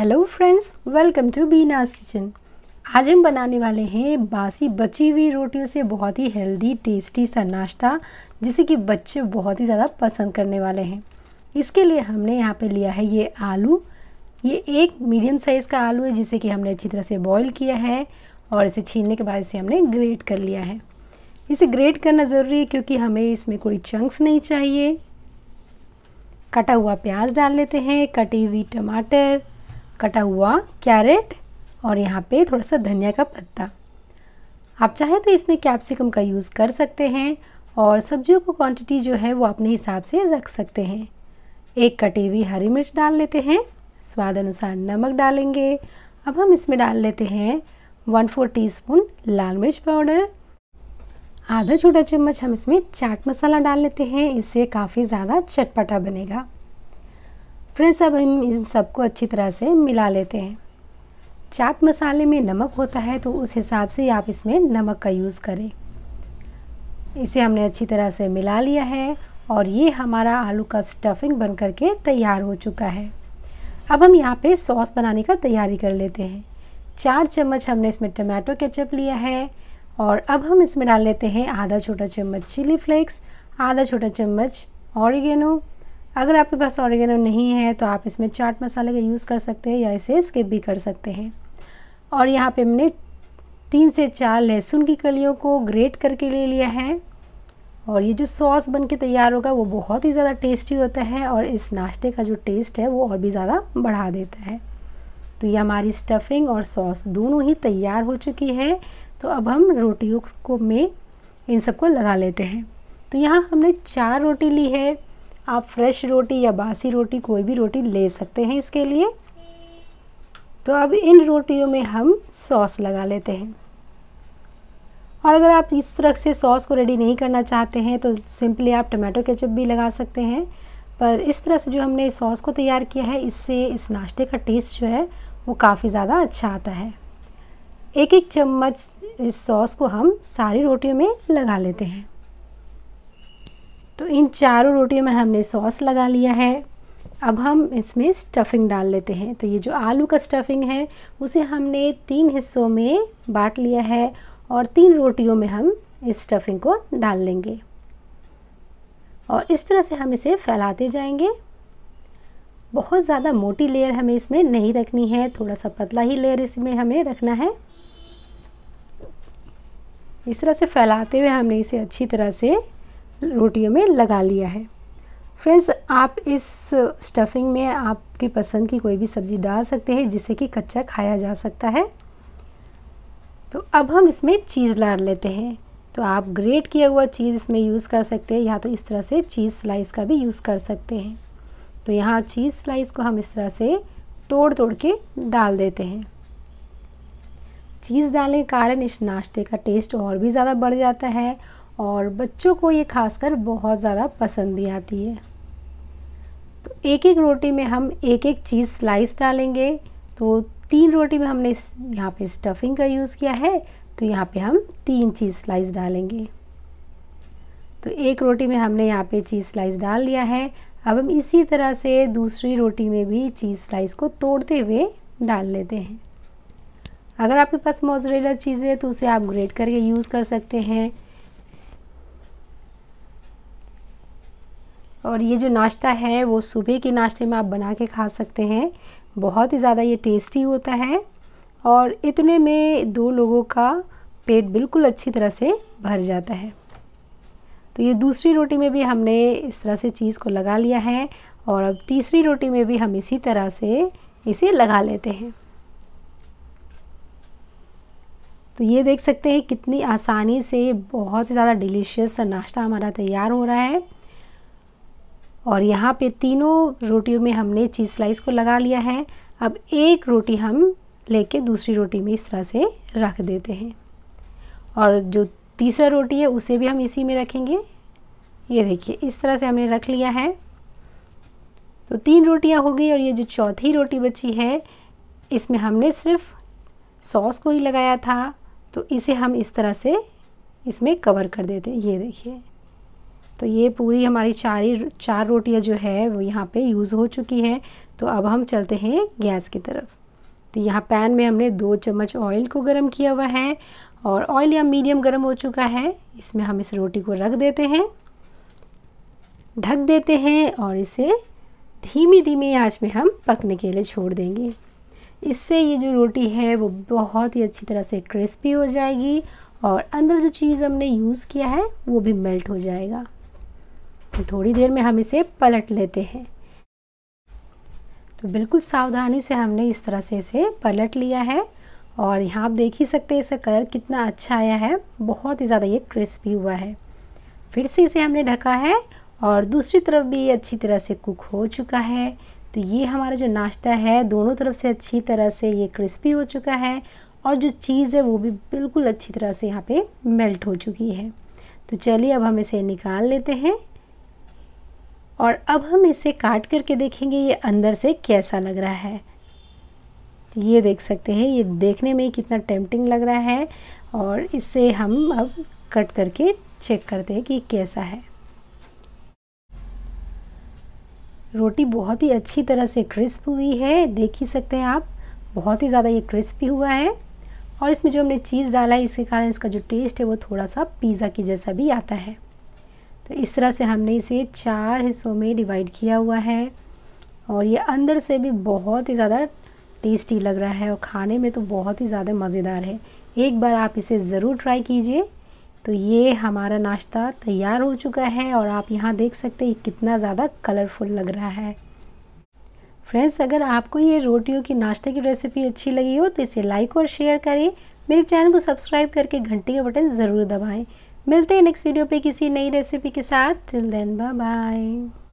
hello friends welcome to Beena's kitchen आज हम बनाने वाले हैं बासी बची हुई रोटियों से बहुत ही हेल्दी टेस्टी सा नाश्ता जिसे कि बच्चे बहुत ही ज़्यादा पसंद करने वाले हैं इसके लिए हमने यहाँ पे लिया है ये आलू ये एक मीडियम साइज़ का आलू है जिसे कि हमने अच्छी तरह से बॉईल किया है और इसे छीनने के बाद इसे हमने ग्रेट कर लिया है इसे ग्रेट करना ज़रूरी है क्योंकि हमें इसमें कोई चंक्स नहीं चाहिए कटा हुआ प्याज डाल लेते हैं कटी हुई टमाटर कटा हुआ कैरेट और यहाँ पे थोड़ा सा धनिया का पत्ता आप चाहें तो इसमें कैप्सिकम का यूज़ कर सकते हैं और सब्जियों को क्वांटिटी जो है वो अपने हिसाब से रख सकते हैं एक कटी हुई हरी मिर्च डाल लेते हैं स्वाद अनुसार नमक डालेंगे अब हम इसमें डाल लेते हैं वन फोर टी लाल मिर्च पाउडर आधा छोटा चम्मच हम इसमें चाट मसाला डाल लेते हैं इससे काफ़ी ज़्यादा चटपटा बनेगा फ्रेंड्स सब हम इन सबको अच्छी तरह से मिला लेते हैं चाट मसाले में नमक होता है तो उस हिसाब से आप इसमें नमक का यूज़ करें इसे हमने अच्छी तरह से मिला लिया है और ये हमारा आलू का स्टफिंग बन कर के तैयार हो चुका है अब हम यहाँ पे सॉस बनाने का तैयारी कर लेते हैं चार चम्मच हमने इसमें टमाटो केचप लिया है और अब हम इसमें डाल लेते हैं आधा छोटा चम्मच चिली फ्लेक्स आधा छोटा चम्मच ऑरिगेनो अगर आपके पास ऑरिगेनो नहीं है तो आप इसमें चाट मसाले का यूज़ कर सकते हैं या इसे स्किप भी कर सकते हैं और यहाँ पे मैंने तीन से चार लहसुन की कलियों को ग्रेट करके ले लिया है और ये जो सॉस बन के तैयार होगा वो बहुत ही ज़्यादा टेस्टी होता है और इस नाश्ते का जो टेस्ट है वो और भी ज़्यादा बढ़ा देता है तो ये हमारी स्टफिंग और सॉस दोनों ही तैयार हो चुकी है तो अब हम रोटियों को में इन सबको लगा लेते हैं तो यहाँ हमने चार रोटी ली है आप फ्रेश रोटी या बासी रोटी कोई भी रोटी ले सकते हैं इसके लिए तो अब इन रोटियों में हम सॉस लगा लेते हैं और अगर आप इस तरह से सॉस को रेडी नहीं करना चाहते हैं तो सिंपली आप टमाटो केचप भी लगा सकते हैं पर इस तरह से जो हमने सॉस को तैयार किया है इससे इस नाश्ते का टेस्ट जो है वो काफ़ी ज़्यादा अच्छा आता है एक एक चम्मच इस सॉस को हम सारी रोटियों में लगा लेते हैं तो इन चारों रोटियों में हमने सॉस लगा लिया है अब हम इसमें स्टफिंग डाल लेते हैं तो ये जो आलू का स्टफिंग है उसे हमने तीन हिस्सों में बांट लिया है और तीन रोटियों में हम इस स्टफिंग को डाल लेंगे और इस तरह से हम इसे फैलाते जाएंगे बहुत ज़्यादा मोटी लेयर हमें इसमें नहीं रखनी है थोड़ा सा पतला ही लेयर इसमें हमें रखना है इस तरह से फैलाते हुए हमने इसे अच्छी तरह से रोटियों में लगा लिया है फ्रेंड्स आप इस स्टफिंग में आपकी पसंद की कोई भी सब्ज़ी डाल सकते हैं जिससे कि कच्चा खाया जा सकता है तो अब हम इसमें चीज़ लाड़ लेते हैं तो आप ग्रेट किया हुआ चीज़ इसमें यूज़ कर सकते हैं या तो इस तरह से चीज़ स्लाइस का भी यूज़ कर सकते हैं तो यहाँ चीज़ स्लाइस को हम इस तरह से तोड़ तोड़ के डाल देते हैं चीज़ डालने के कारण इस नाश्ते का टेस्ट और भी ज़्यादा बढ़ जाता है और बच्चों को ये खासकर बहुत ज़्यादा पसंद भी आती है तो एक एक रोटी में हम एक एक चीज़ स्लाइस डालेंगे तो तीन रोटी में हमने यहाँ पे स्टफिंग का यूज़ किया है तो यहाँ पे हम तीन चीज़ स्लाइस डालेंगे तो एक रोटी में हमने यहाँ पे चीज़ स्लाइस डाल लिया है अब हम इसी तरह से दूसरी रोटी में भी चीज़ स्लाइस को तोड़ते हुए डाल लेते हैं अगर आपके पास मोजरेला चीज़ है तो उसे आप ग्रेट करके यूज़ कर सकते हैं और ये जो नाश्ता है वो सुबह के नाश्ते में आप बना के खा सकते हैं बहुत ही ज़्यादा ये टेस्टी होता है और इतने में दो लोगों का पेट बिल्कुल अच्छी तरह से भर जाता है तो ये दूसरी रोटी में भी हमने इस तरह से चीज़ को लगा लिया है और अब तीसरी रोटी में भी हम इसी तरह से इसे लगा लेते हैं तो ये देख सकते हैं कितनी आसानी से बहुत ही ज़्यादा डिलीशियस नाश्ता हमारा तैयार हो रहा है और यहाँ पे तीनों रोटियों में हमने चीज़ स्लाइस को लगा लिया है अब एक रोटी हम लेके दूसरी रोटी में इस तरह से रख देते हैं और जो तीसरा रोटी है उसे भी हम इसी में रखेंगे ये देखिए इस तरह से हमने रख लिया है तो तीन रोटियाँ हो गई और ये जो चौथी रोटी बची है इसमें हमने सिर्फ सॉस को ही लगाया था तो इसे हम इस तरह से इसमें कवर कर देते हैं ये देखिए तो ये पूरी हमारी चार ही चार रोटियाँ जो है वो यहाँ पे यूज़ हो चुकी हैं तो अब हम चलते हैं गैस की तरफ तो यहाँ पैन में हमने दो चम्मच ऑयल को गर्म किया हुआ है और ऑयल या मीडियम गर्म हो चुका है इसमें हम इस रोटी को रख देते हैं ढक देते हैं और इसे धीमी धीमी आँच में हम पकने के लिए छोड़ देंगे इससे ये जो रोटी है वो बहुत ही अच्छी तरह से क्रिस्पी हो जाएगी और अंदर जो चीज़ हमने यूज़ किया है वो भी मेल्ट हो जाएगा तो थोड़ी देर में हम इसे पलट लेते हैं तो बिल्कुल सावधानी से हमने इस तरह से इसे पलट लिया है और यहाँ आप देख ही सकते हैं इसका कलर कितना अच्छा आया है बहुत ही ज़्यादा ये क्रिस्पी हुआ है फिर से इसे हमने ढका है और दूसरी तरफ भी ये अच्छी तरह से कुक हो चुका है तो ये हमारा जो नाश्ता है दोनों तरफ से अच्छी तरह से ये क्रिस्पी हो चुका है और जो चीज़ है वो भी बिल्कुल अच्छी तरह से यहाँ पे मेल्ट हो चुकी है तो चलिए अब हम इसे निकाल लेते हैं और अब हम इसे काट करके देखेंगे ये अंदर से कैसा लग रहा है तो ये देख सकते हैं ये देखने में कितना टेम्पटिंग लग रहा है और इसे हम अब कट करके चेक करते हैं कि कैसा है रोटी बहुत ही अच्छी तरह से क्रिस्प हुई है देख ही सकते हैं आप बहुत ही ज़्यादा ये क्रिस्पी हुआ है और इसमें जो हमने चीज़ डाला है इसके कारण इसका जो टेस्ट है वो थोड़ा सा पिज़्ज़ा की जैसा भी आता है तो इस तरह से हमने इसे चार हिस्सों में डिवाइड किया हुआ है और ये अंदर से भी बहुत ही ज़्यादा टेस्टी लग रहा है और खाने में तो बहुत ही ज़्यादा मज़ेदार है एक बार आप इसे ज़रूर ट्राई कीजिए तो ये हमारा नाश्ता तैयार हो चुका है और आप यहाँ देख सकते हैं कितना ज़्यादा कलरफुल लग रहा है फ्रेंड्स अगर आपको ये रोटियों की नाश्ते की रेसिपी अच्छी लगी हो तो इसे लाइक और शेयर करें मेरे चैनल को सब्सक्राइब करके घंटे का बटन ज़रूर दबाएँ मिलते हैं नेक्स्ट वीडियो पे किसी नई रेसिपी के साथ टिल देन बाय बाय